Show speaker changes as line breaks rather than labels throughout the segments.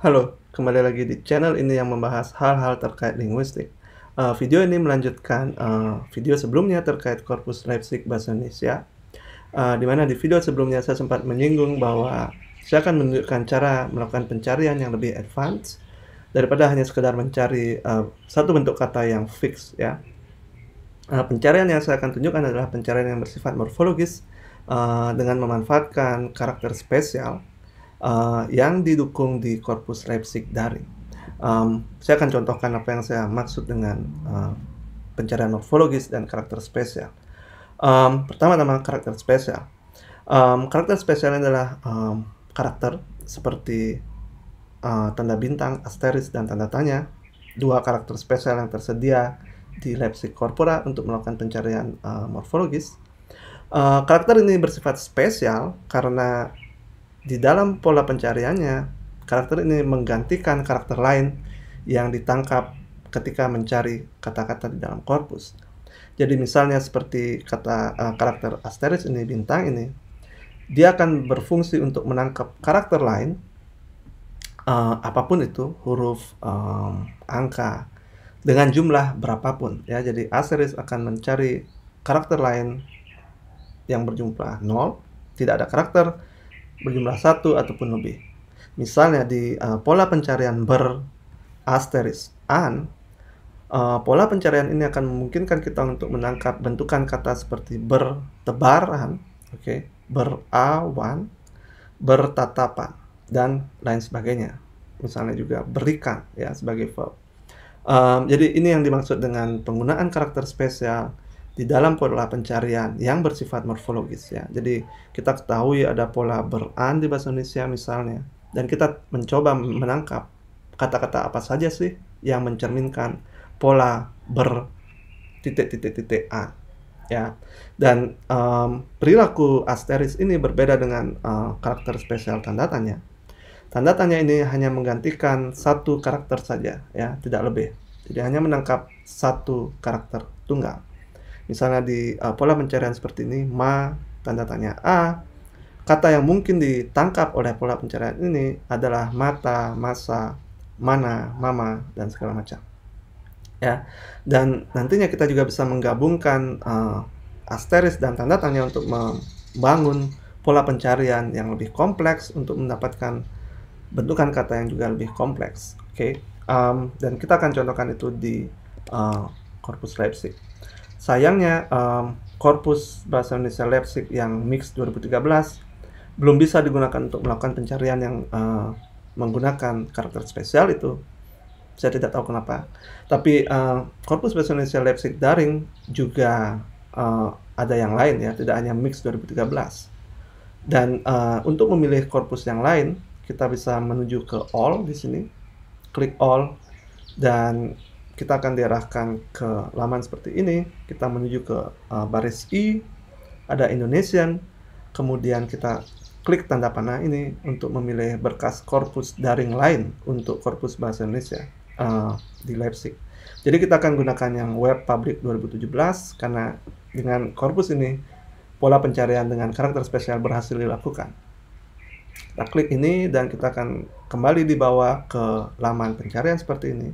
Halo, kembali lagi di channel ini yang membahas hal-hal terkait linguistik. Uh, video ini melanjutkan uh, video sebelumnya terkait korpus Leipzig bahasa Indonesia, uh, di mana di video sebelumnya saya sempat menyinggung bahwa saya akan menunjukkan cara melakukan pencarian yang lebih advance daripada hanya sekedar mencari uh, satu bentuk kata yang fix ya. Uh, pencarian yang saya akan tunjukkan adalah pencarian yang bersifat morfologis uh, dengan memanfaatkan karakter spesial uh, yang didukung di korpus Leipzig dari. Um, saya akan contohkan apa yang saya maksud dengan uh, pencarian morfologis dan karakter spesial. Um, pertama nama karakter spesial. Um, karakter spesial adalah um, karakter seperti uh, tanda bintang, asteris, dan tanda tanya. Dua karakter spesial yang tersedia di Leipzig Corpora untuk melakukan pencarian uh, morfologis. Uh, karakter ini bersifat spesial karena di dalam pola pencariannya, karakter ini menggantikan karakter lain yang ditangkap ketika mencari kata-kata di dalam korpus. Jadi misalnya seperti kata uh, karakter asteris ini bintang ini, dia akan berfungsi untuk menangkap karakter lain uh, apapun itu huruf um, angka dengan jumlah berapapun ya. Jadi asteris akan mencari karakter lain yang berjumlah nol tidak ada karakter berjumlah satu ataupun lebih. Misalnya di uh, pola pencarian ber asteris an, uh, pola pencarian ini akan memungkinkan kita untuk menangkap bentukan kata seperti bertebaran, oke, okay, berawan, bertatapan dan lain sebagainya. Misalnya juga berikan ya sebagai verb. Um, jadi ini yang dimaksud dengan penggunaan karakter spesial di dalam pola pencarian yang bersifat morfologis ya. Jadi kita ketahui ada pola beran di bahasa Indonesia misalnya dan kita mencoba menangkap kata-kata apa saja sih yang mencerminkan pola ber titik titik titik a ya dan um, perilaku asteris ini berbeda dengan uh, karakter spesial tanda tanya tanda tanya ini hanya menggantikan satu karakter saja ya tidak lebih jadi hanya menangkap satu karakter tunggal Misalnya di uh, pola pencarian seperti ini, ma tanda tanya a. Kata yang mungkin ditangkap oleh pola pencarian ini adalah mata, masa, mana, mama, dan segala macam. Ya, dan nantinya kita juga bisa menggabungkan uh, asteris dan tanda tanya untuk membangun pola pencarian yang lebih kompleks untuk mendapatkan bentukan kata yang juga lebih kompleks. Oke, okay? um, dan kita akan contohkan itu di uh, corpus Leipzig. Sayangnya, um, korpus bahasa Indonesia Leipzig yang mix 2013 belum bisa digunakan untuk melakukan pencarian yang uh, menggunakan karakter spesial itu. Saya tidak tahu kenapa. Tapi uh, eh, korpus bahasa Indonesia Leipzig daring juga uh, ada yang lain ya, tidak hanya mix 2013. Dan uh, untuk memilih korpus yang lain, kita bisa menuju ke all di sini, klik all dan kita akan diarahkan ke laman seperti ini. Kita menuju ke uh, baris I, ada Indonesian, kemudian kita klik tanda panah ini untuk memilih berkas korpus daring lain untuk korpus bahasa Indonesia uh, di Leipzig. Jadi kita akan gunakan yang web public 2017 karena dengan korpus ini pola pencarian dengan karakter spesial berhasil dilakukan. Kita klik ini dan kita akan kembali dibawa ke laman pencarian seperti ini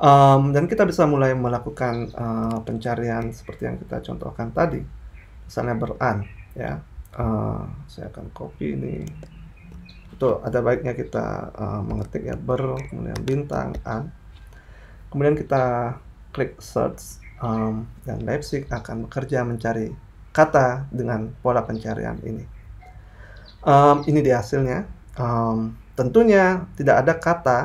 um, dan kita bisa mulai melakukan uh, pencarian seperti yang kita contohkan tadi misalnya beran ya uh, saya akan copy ini itu ada baiknya kita uh, mengetik ya ber kemudian bintang an kemudian kita klik search um, dan Leipzig akan bekerja mencari kata dengan pola pencarian ini um, ini dia hasilnya um, tentunya tidak ada kata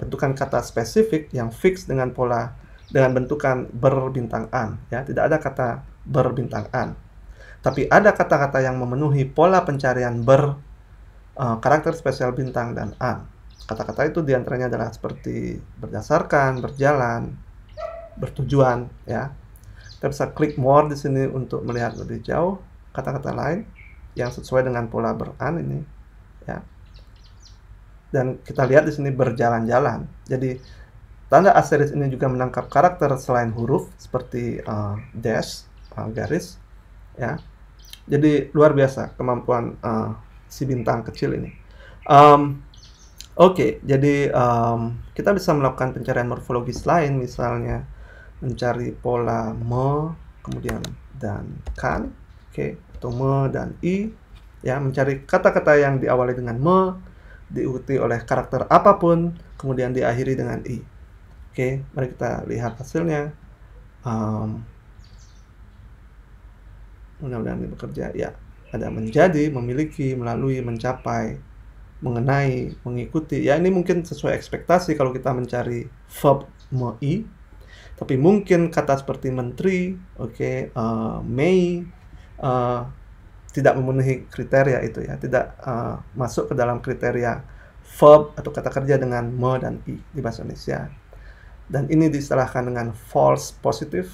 bentukan kata spesifik yang fix dengan pola dengan bentukan berbintang an ya tidak ada kata berbintang an tapi ada kata-kata yang memenuhi pola pencarian ber uh, karakter spesial bintang dan an kata-kata itu diantaranya adalah seperti berdasarkan berjalan bertujuan ya kita bisa klik more di sini untuk melihat lebih jauh kata-kata lain yang sesuai dengan pola beran ini ya dan kita lihat di sini berjalan-jalan. Jadi tanda asteris ini juga menangkap karakter selain huruf seperti uh, dash uh, garis ya. Jadi luar biasa kemampuan uh, si bintang kecil ini. Um, Oke, okay, jadi um, kita bisa melakukan pencarian morfologis lain, misalnya mencari pola me, kemudian dan kan, oke, okay, atau me dan i, ya mencari kata-kata yang diawali dengan me, diikuti oleh karakter apapun, kemudian diakhiri dengan i. Oke, mari kita lihat hasilnya. Um, mudah-mudahan ini bekerja. Ya, ada menjadi, memiliki, melalui, mencapai, mengenai, mengikuti. Ya, ini mungkin sesuai ekspektasi kalau kita mencari verb i Tapi mungkin kata seperti menteri, oke, okay, eh, uh, eh, Mei, uh, tidak memenuhi kriteria itu ya, tidak uh, masuk ke dalam kriteria verb atau kata kerja dengan me dan i di bahasa Indonesia. Dan ini diserahkan dengan false positive.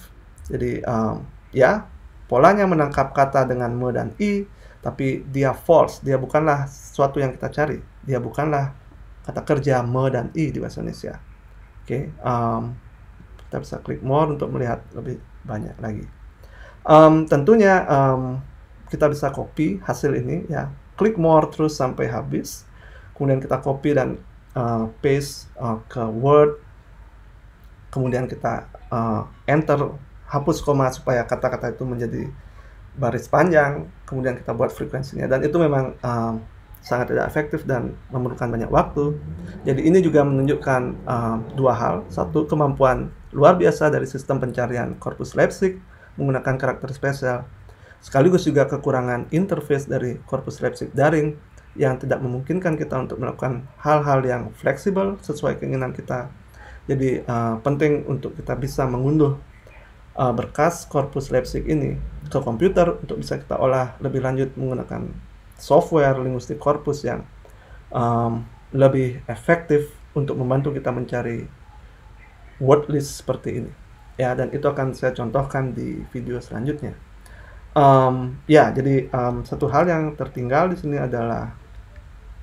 Jadi um, ya polanya menangkap kata dengan me dan i, tapi dia false, dia bukanlah sesuatu yang kita cari, dia bukanlah kata kerja me dan i di bahasa Indonesia. Oke, okay, um, kita bisa klik more untuk melihat lebih banyak lagi. Um, tentunya um, kita bisa copy hasil ini ya klik more terus sampai habis kemudian kita copy dan uh, paste uh, ke Word kemudian kita uh, enter hapus koma supaya kata-kata itu menjadi baris panjang kemudian kita buat frekuensinya dan itu memang uh, sangat tidak efektif dan memerlukan banyak waktu. Jadi ini juga menunjukkan uh, dua hal. Satu, kemampuan luar biasa dari sistem pencarian korpus Leipzig menggunakan karakter spesial sekaligus juga kekurangan interface dari corpus Leipzig daring yang tidak memungkinkan kita untuk melakukan hal-hal yang fleksibel sesuai keinginan kita. Jadi uh, penting untuk kita bisa mengunduh uh, berkas corpus Leipzig ini ke komputer untuk bisa kita olah lebih lanjut menggunakan software linguistik corpus yang um, lebih efektif untuk membantu kita mencari word list seperti ini. Ya, dan itu akan saya contohkan di video selanjutnya um, ya jadi um, satu hal yang tertinggal di sini adalah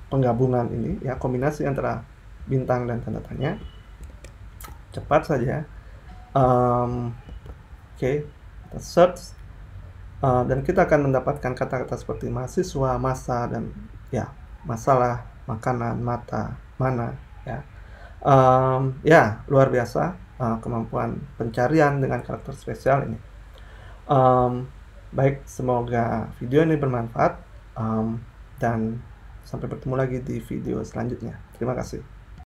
penggabungan ini ya kombinasi antara bintang dan tanda tanya cepat saja um, oke okay, search uh, dan kita akan mendapatkan kata-kata seperti mahasiswa masa dan ya masalah makanan mata mana ya um, ya luar biasa uh, kemampuan pencarian dengan karakter spesial ini um, Baik, semoga video ini bermanfaat um, dan sampai bertemu lagi di video selanjutnya. Terima kasih.